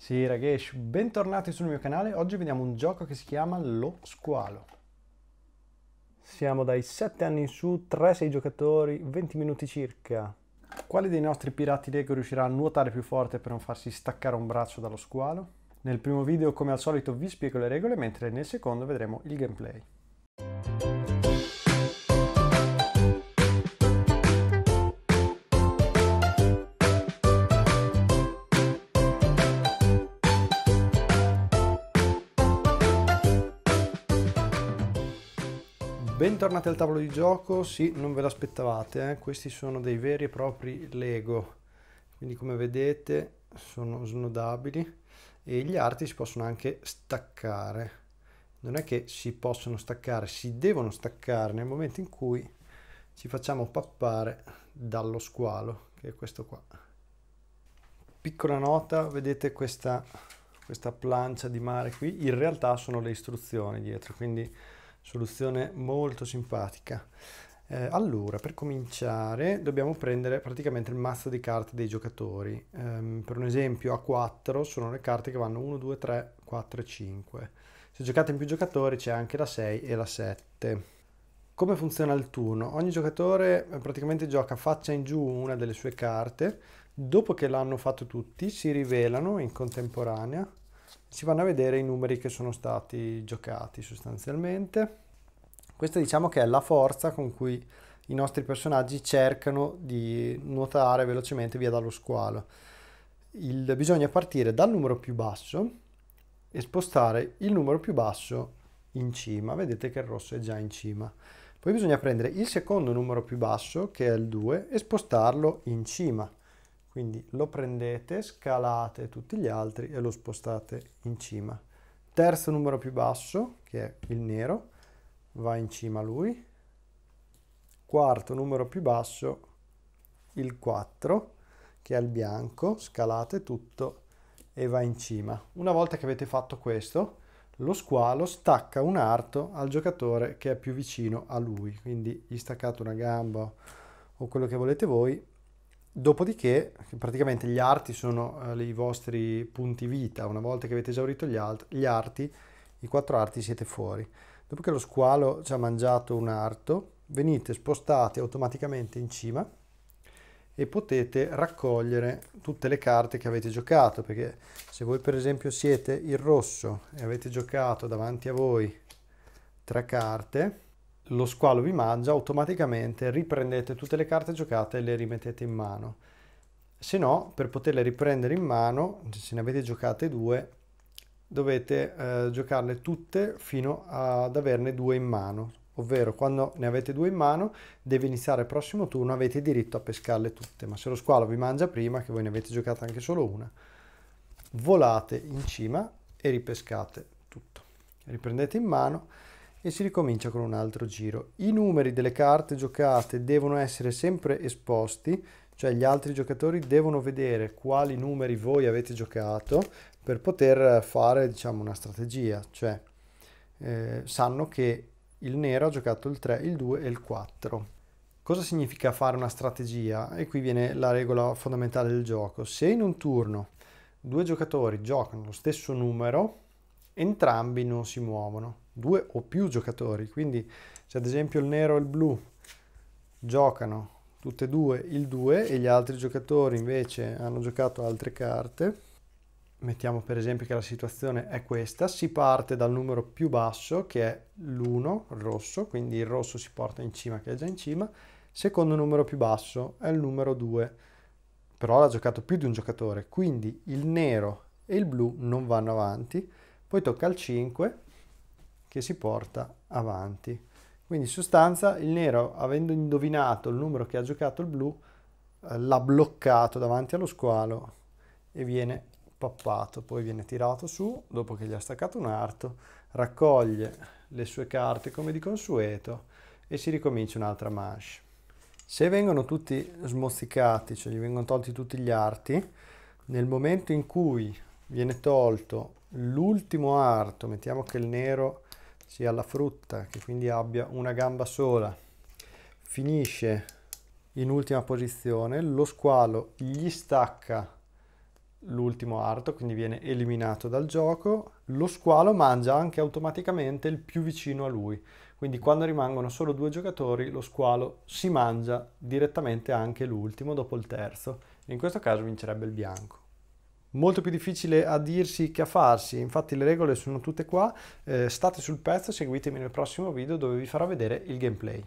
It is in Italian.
Sì ragazzi, bentornati sul mio canale, oggi vediamo un gioco che si chiama Lo Squalo. Siamo dai 7 anni in su, 3-6 giocatori, 20 minuti circa. Quale dei nostri pirati Lego riuscirà a nuotare più forte per non farsi staccare un braccio dallo squalo? Nel primo video come al solito vi spiego le regole, mentre nel secondo vedremo il gameplay. Bentornati al tavolo di gioco, sì, non ve l'aspettavate, eh? questi sono dei veri e propri Lego, quindi come vedete sono snodabili e gli arti si possono anche staccare, non è che si possono staccare, si devono staccare nel momento in cui ci facciamo pappare dallo squalo, che è questo qua. Piccola nota, vedete questa, questa plancia di mare qui, in realtà sono le istruzioni dietro, quindi soluzione molto simpatica. Eh, allora, per cominciare dobbiamo prendere praticamente il mazzo di carte dei giocatori. Um, per un esempio a 4 sono le carte che vanno 1, 2, 3, 4 e 5. Se giocate in più giocatori c'è anche la 6 e la 7. Come funziona il turno? Ogni giocatore eh, praticamente gioca faccia in giù una delle sue carte, dopo che l'hanno fatto tutti si rivelano in contemporanea si vanno a vedere i numeri che sono stati giocati sostanzialmente. Questa diciamo che è la forza con cui i nostri personaggi cercano di nuotare velocemente via dallo squalo. Il, bisogna partire dal numero più basso e spostare il numero più basso in cima. Vedete che il rosso è già in cima. Poi bisogna prendere il secondo numero più basso, che è il 2, e spostarlo in cima. Quindi lo prendete, scalate tutti gli altri e lo spostate in cima. Terzo numero più basso, che è il nero, va in cima a lui. Quarto numero più basso, il 4, che è il bianco, scalate tutto e va in cima. Una volta che avete fatto questo, lo squalo stacca un arto al giocatore che è più vicino a lui, quindi gli staccate una gamba o quello che volete voi Dopodiché, praticamente gli arti sono eh, i vostri punti vita, una volta che avete esaurito gli, alt- gli arti, i quattro arti siete fuori. Dopo che lo squalo ci ha mangiato un arto, venite spostati automaticamente in cima e potete raccogliere tutte le carte che avete giocato, perché se voi per esempio siete il rosso e avete giocato davanti a voi tre carte, lo squalo vi mangia, automaticamente riprendete tutte le carte giocate e le rimettete in mano. Se no, per poterle riprendere in mano, se ne avete giocate due, dovete eh, giocarle tutte fino ad averne due in mano. Ovvero, quando ne avete due in mano, deve iniziare il prossimo turno, avete diritto a pescarle tutte. Ma se lo squalo vi mangia prima, che voi ne avete giocata anche solo una, volate in cima e ripescate tutto. Riprendete in mano e si ricomincia con un altro giro. I numeri delle carte giocate devono essere sempre esposti, cioè gli altri giocatori devono vedere quali numeri voi avete giocato per poter fare diciamo una strategia, cioè eh, sanno che il nero ha giocato il 3, il 2 e il 4. Cosa significa fare una strategia? E qui viene la regola fondamentale del gioco. Se in un turno due giocatori giocano lo stesso numero, entrambi non si muovono due o più giocatori, quindi se ad esempio il nero e il blu giocano tutte e due il 2 e gli altri giocatori invece hanno giocato altre carte, mettiamo per esempio che la situazione è questa, si parte dal numero più basso che è l'1, rosso, quindi il rosso si porta in cima che è già in cima, secondo numero più basso è il numero 2, però l'ha giocato più di un giocatore, quindi il nero e il blu non vanno avanti, poi tocca al 5 che si porta avanti. Quindi in sostanza il nero, avendo indovinato il numero che ha giocato il blu, eh, l'ha bloccato davanti allo squalo e viene pappato, poi viene tirato su, dopo che gli ha staccato un arto, raccoglie le sue carte come di consueto e si ricomincia un'altra manche. Se vengono tutti smozzicati, cioè gli vengono tolti tutti gli arti, nel momento in cui viene tolto l'ultimo arto, mettiamo che il nero sia la frutta che quindi abbia una gamba sola finisce in ultima posizione lo squalo gli stacca l'ultimo arto quindi viene eliminato dal gioco lo squalo mangia anche automaticamente il più vicino a lui quindi quando rimangono solo due giocatori lo squalo si mangia direttamente anche l'ultimo dopo il terzo in questo caso vincerebbe il bianco molto più difficile a dirsi che a farsi, infatti le regole sono tutte qua, eh, state sul pezzo, seguitemi nel prossimo video dove vi farò vedere il gameplay.